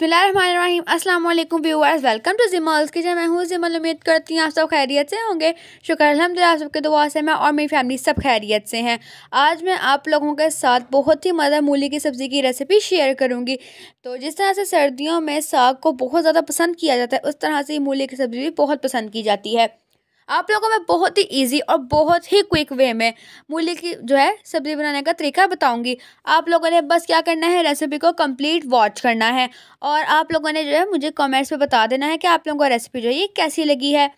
बिसमीम अस्सलाम वालेकुम viewers welcome to Jimal's kitchen मैं हूँ जिमल उम्मीद करती हूँ आप सब खैरियत से होंगे शुक्र अलहमदिल्ला आप सबके दुआ से मैं और मेरी फैमिली सब खैरियत से हैं आज मैं आप लोगों के साथ बहुत ही मज़ा मूली की सब्ज़ी की रेसिपी शेयर करूँगी तो जिस तरह से सर्दियों में साग को बहुत ज़्यादा पसंद किया जाता है उस तरह से मूली की सब्ज़ी भी बहुत पसंद की जाती है आप लोगों को मैं बहुत ही इजी और बहुत ही क्विक वे में मूली की जो है सब्ज़ी बनाने का तरीका बताऊंगी आप लोगों ने बस क्या करना है रेसिपी को कंप्लीट वॉच करना है और आप लोगों ने जो है मुझे कमेंट्स में बता देना है कि आप लोगों को रेसिपी जो है ये कैसी लगी है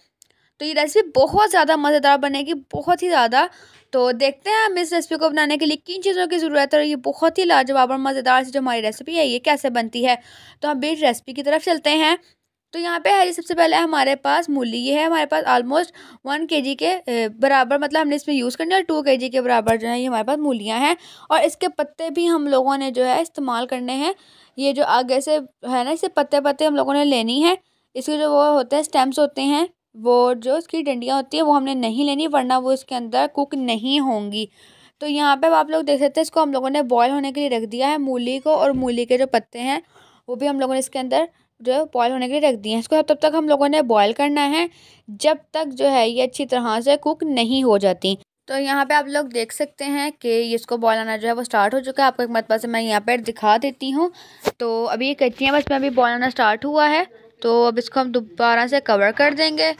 तो ये रेसिपी बहुत ज़्यादा मज़ेदार बनेगी बहुत ही ज़्यादा तो देखते हैं हम इस रेसिपी को बनाने के लिए किन चीज़ों की ज़रूरत है और ये बहुत ही लाजवाब और मज़ेदार से जो हमारी रेसिपी है ये कैसे बनती है तो हम बेट रेसिपी की तरफ चलते हैं तो यहाँ पे है सबसे पहले हमारे पास मूली ये है हमारे पास ऑलमोस्ट वन के जी के बराबर मतलब हमने इसमें यूज़ करनी है और टू के जी के बराबर जो है ये हमारे पास मूलियाँ हैं और इसके पत्ते भी हम लोगों ने जो है इस्तेमाल करने हैं ये जो आगे से है ना इसे पत्ते पत्ते हम लोगों ने लेनी है इसके जो वो होते हैं स्टेम्स होते हैं वो जो इसकी डंडियाँ होती हैं वो हमने नहीं लेनी वरना वो इसके अंदर कुक नहीं होंगी तो यहाँ पे आप लोग देख सकते हैं इसको हम लोगों ने बॉयल होने के लिए रख दिया है मूली को और मूली के जो पत्ते हैं वो भी हम लोगों ने इसके अंदर जो है बॉयल होने के लिए रख दिए हैं इसको तब तक हम लोगों ने बॉयल करना है जब तक जो है ये अच्छी तरह से कुक नहीं हो जाती तो यहाँ पे आप लोग देख सकते हैं कि इसको बॉयल आना जो है वो स्टार्ट हो चुका है आपको एक मतबा से मैं यहाँ पर दिखा देती हूँ तो अभी ये कच्ची है बस में अभी बॉयल आना स्टार्ट हुआ है तो अब इसको हम दोबारा से कवर कर देंगे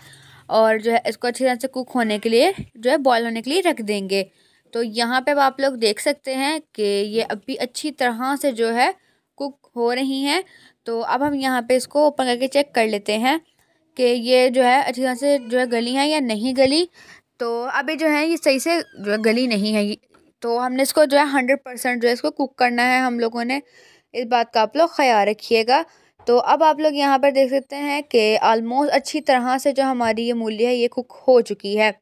और जो है इसको अच्छी तरह से कुक होने के लिए जो है बॉयल होने के लिए रख देंगे तो यहाँ पे आप लोग देख सकते हैं कि ये अभी अच्छी तरह से जो है कुक हो रही हैं तो अब हम यहाँ पे इसको ओपन करके चेक कर लेते हैं कि ये जो है अच्छी तरह से जो है गली है या नहीं गली तो अभी जो है ये सही से जो है गली नहीं है तो हमने इसको जो है हंड्रेड परसेंट जो है इसको कुक करना है हम लोगों ने इस बात का आप लोग ख्याल रखिएगा तो अब आप लोग यहाँ पर देख सकते हैं कि आलमोस्ट अच्छी तरह से जो हमारी ये मूली है ये कुक हो चुकी है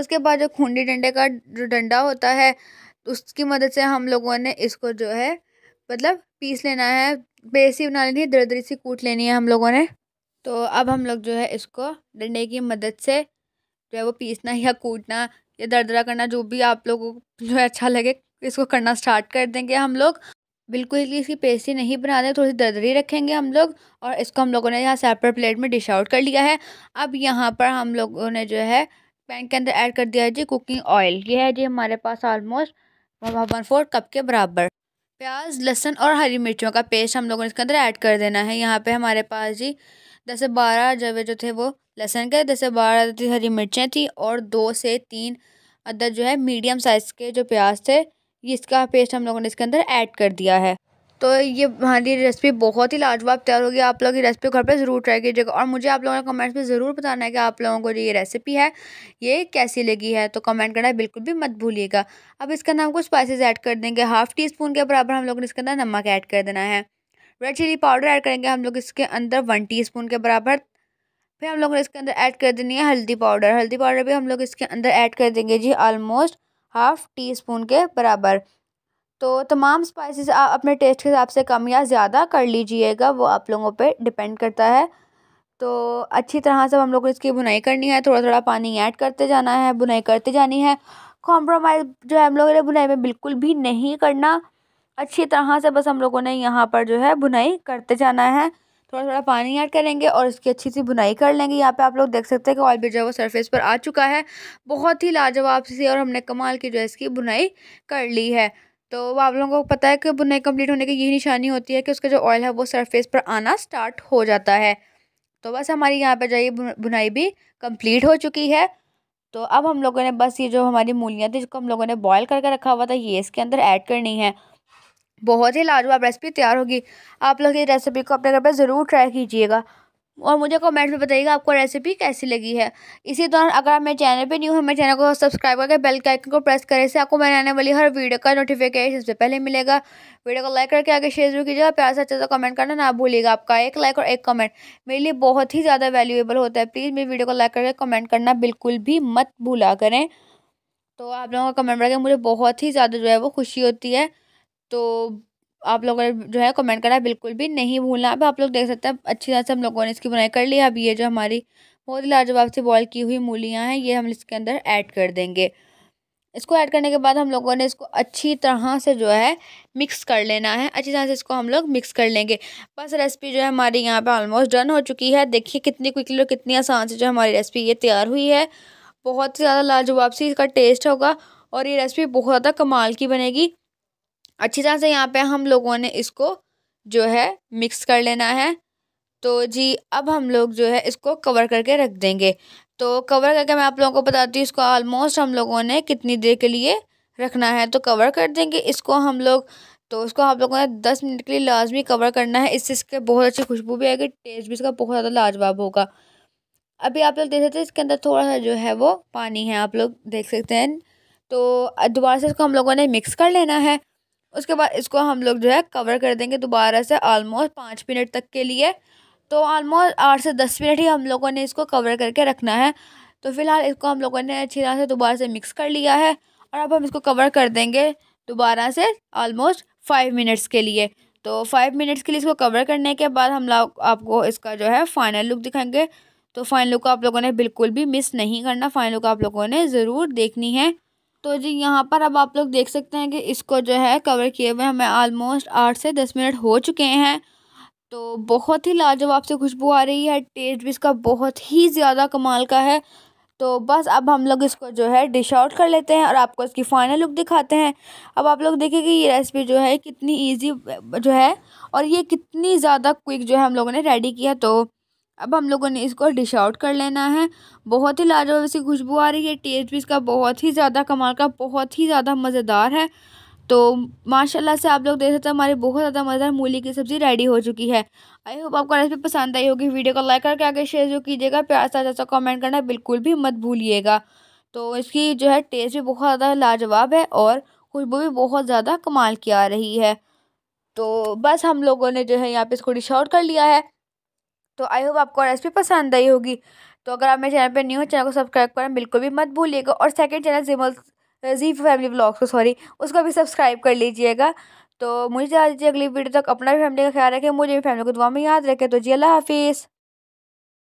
उसके बाद जो खूंडी डंडे का जो डंडा होता है उसकी मदद से हम लोगों ने इसको जो है मतलब पीस लेना है बेसी बना लेनी है दरदरी सी कूट लेनी है हम लोगों ने तो अब हम लोग जो है इसको डंडे की मदद से जो है वो पीसना या कूटना या दरदरा करना जो भी आप लोगों को जो है अच्छा लगे इसको करना स्टार्ट कर देंगे हम लोग बिल्कुल ही इसकी पेस्टी नहीं बना दें थोड़ी दरदरी रखेंगे हम लोग और इसको हम लोगों ने यहाँ सेपरेट प्लेट में डिश आउट कर लिया है अब यहाँ पर हम लोगों ने जो है पैन के अंदर ऐड कर दिया है जी कुकिंग ऑयल ये है जी हमारे पास ऑलमोस्ट वन फोर कप के बराबर प्याज लहसन और हरी मिर्चों का पेस्ट हम लोगों ने इसके अंदर ऐड कर देना है यहाँ पे हमारे पास जी दस से बारह जवे जो थे वो लहसन के दस से बारह थी हरी मिर्चें थी और दो से तीन अदर जो है मीडियम साइज़ के जो प्याज थे इसका पेस्ट हम लोगों ने इसके अंदर ऐड कर दिया है तो ये हमारी रेसिपी बहुत ही लाजवाब तैयार होगी आप लोग ये रेसिपी घर पे ज़रूर ट्राई कीजिएगा और मुझे आप लोगों ने कमेंट्स में ज़रूर बताना है कि आप लोगों को जो ये रेसिपी है ये कैसी लगी है तो कमेंट करना बिल्कुल भी मत भूलिएगा अब इसके अंदर हमको स्पाइसेस ऐड कर देंगे हाफ़ टी स्पून के बराबर हम लोग ने इसके अंदर नमक ऐड कर देना है रेड चिली पाउडर ऐड करेंगे हम लोग इसके अंदर वन टी के बराबर फिर हम लोग ने इसके अंदर ऐड कर देनी है हल्दी पाउडर हल्दी पाउडर भी हम लोग इसके अंदर ऐड कर देंगे जी ऑलमोस्ट हाफ़ टी स्पून के बराबर तो तमाम स्पाइसेस आप अपने टेस्ट के हिसाब से कम या ज़्यादा कर लीजिएगा वो आप लोगों पे डिपेंड करता है तो अच्छी तरह से हम लोग को इसकी बुनाई करनी है थोड़ा थोड़ा पानी ऐड करते जाना है बुनाई करते जानी है कॉम्प्रोमाइज़ जो है हम लोगों ने बुनाई में बिल्कुल भी नहीं करना अच्छी तरह से बस हम लोगों ने यहाँ पर जो है बुनाई करते जाना है थोड़ा थोड़ा पानी ऐड करेंगे और इसकी अच्छी सी बुनाई कर लेंगे यहाँ पे आप लोग देख सकते हैं कि ऑयल भी जो है वो सरफेस पर आ चुका है बहुत ही लाजवाब सी और हमने कमाल की जो है इसकी बुनाई कर ली है तो वो आप लोगों को पता है कि बुनाई कंप्लीट होने की यही निशानी होती है कि उसका जो ऑयल है वो सरफेस पर आना स्टार्ट हो जाता है तो बस हमारी यहाँ पर जाइए बुनाई भी कंप्लीट हो चुकी है तो अब हम लोगों ने बस ये जो हमारी मूलियाँ थी जिसको हम लोगों ने बॉयल करके रखा हुआ था ये इसके अंदर ऐड करनी है बहुत ही लाजवाब रेसिपी तैयार होगी आप लोग ये रेसिपी को अपने घर पर ज़रूर ट्राई कीजिएगा और मुझे कमेंट्स में बताइएगा आपको रेसिपी कैसी लगी है इसी दौरान अगर आप मेरे चैनल पे न्यू है मेरे चैनल को सब्सक्राइब करके बेल के आइकन को प्रेस करें से आपको मैंने आने वाली हर वीडियो का नोटिफिकेशन सबसे पहले मिलेगा वीडियो को लाइक करके आगे शेयर जरूर कीजिएगा प्यार से अच्छा सा कमेंट करना ना भूलिएगा आपका एक लाइक और एक कमेंट मेरे लिए बहुत ही ज़्यादा वैल्यूएबल होता है प्लीज़ मेरी वीडियो को लाइक करके कमेंट करना बिल्कुल भी मत भूला करें तो आप लोगों का कमेंट करके मुझे बहुत ही ज़्यादा जो है वो खुशी होती है तो आप लोगों ने जो है कमेंट करा बिल्कुल भी नहीं भूलना अब आप लोग देख सकते हैं अच्छी तरह से हम लोगों ने इसकी बुनाई कर ली अब ये जो हमारी बहुत ही लाजवाब से बॉयल की हुई मूलियाँ हैं ये हम इसके अंदर ऐड कर देंगे इसको ऐड करने के बाद हम लोगों ने इसको अच्छी तरह से जो है मिक्स कर लेना है अच्छी तरह से इसको हम लोग मिक्स कर लेंगे बस रेसिपी जो है हमारी यहाँ पे ऑलमोस्ट डन हो चुकी है देखिए कितनी क्विकली और कितनी आसान से जो हमारी रेसिपी ये तैयार हुई है बहुत ही ज़्यादा लाजवाब सी इसका टेस्ट होगा और ये रेसिपी बहुत ज़्यादा कमाल की बनेगी अच्छी तरह से यहाँ पे हम लोगों ने इसको जो है मिक्स कर लेना है तो जी अब हम लोग जो है इसको कवर करके रख देंगे तो कवर करके मैं आप लोगों को बताती हूँ इसको ऑलमोस्ट हम लोगों ने कितनी देर के लिए रखना है तो कवर कर देंगे इसको हम लोग तो उसको आप लोगों ने दस मिनट के लिए लाजमी कवर करना है इससे इसके बहुत अच्छी खुशबू भी आएगी टेस्ट भी इसका बहुत ज़्यादा लाजवाब होगा अभी आप लोग देख सकते हैं इसके अंदर थोड़ा सा जो है वो पानी है आप लोग देख सकते हैं तो दोबारा से इसको हम लोगों ने मिक्स कर लेना है उसके बाद इसको हम लोग जो है कवर कर देंगे दोबारा से आलमोस्ट पाँच मिनट तक के लिए तो आलमोस्ट आठ से दस मिनट ही हम लोगों ने इसको कवर करके रखना है तो फ़िलहाल इसको हम लोगों ने अच्छी तरह से दोबारा से मिक्स कर लिया है और अब हम इसको कवर कर देंगे दोबारा से आलमोस्ट फाइव मिनट्स के लिए तो फाइव मिनट्स के लिए इसको कवर करने के बाद हम लोग आपको इसका जो है फाइनल लुक दिखाएंगे तो फाइनल लुक आप लोगों ने बिल्कुल भी मिस नहीं करना फाइनल लुक आप लोगों ने ज़रूर देखनी है तो जी यहाँ पर अब आप लोग देख सकते हैं कि इसको जो है कवर किए हुए हमें आलमोस्ट आठ से दस मिनट हो चुके हैं तो बहुत ही लाजवाब से खुशबू आ रही है टेस्ट भी इसका बहुत ही ज़्यादा कमाल का है तो बस अब हम लोग इसको जो है डिश आउट कर लेते हैं और आपको इसकी फ़ाइनल लुक दिखाते हैं अब आप लोग देखें कि ये रेसिपी जो है कितनी इजी जो है और ये कितनी ज़्यादा क्विक जो है हम लोगों ने रेडी किया तो अब हम लोगों ने इसको डिश आउट कर लेना है बहुत ही लाजवाब इसकी खुशबू आ रही है टेस्ट भी इसका बहुत ही ज़्यादा कमाल का बहुत ही ज़्यादा मज़ेदार है तो माशाल्लाह से आप लोग देख सकते हैं हमारी बहुत ज़्यादा मज़ेदार मूली की सब्ज़ी रेडी हो चुकी है आई होप आपको रेसिपी पसंद आई होगी वीडियो को लाइक करके आगे शेयर जो कीजिएगा प्यार सा जैसा कमेंट करना बिल्कुल भी मत भूलिएगा तो इसकी जो है टेस्ट भी बहुत ज़्यादा लाजवाब है और खुशबू भी बहुत ज़्यादा कमाल की आ रही है तो बस हम लोगों ने जो है यहाँ पे इसको डिश आउट कर लिया है तो आई होप आपको रेसिपी पसंद आई होगी तो अगर आप मेरे चैनल पर न्यू चैनल को सब्सक्राइब करें बिल्कुल भी मत भूलिएगा और second channel Jimal ji family blogs को सॉरी उसको भी सब्सक्राइब कर लीजिएगा तो मुझे जा दीजिए अगली वीडियो तक अपना भी फैमिली का ख्याल रखें मुझे भी फैमिली को दुआ में याद रखें तो जी अल्लाह हाफिज़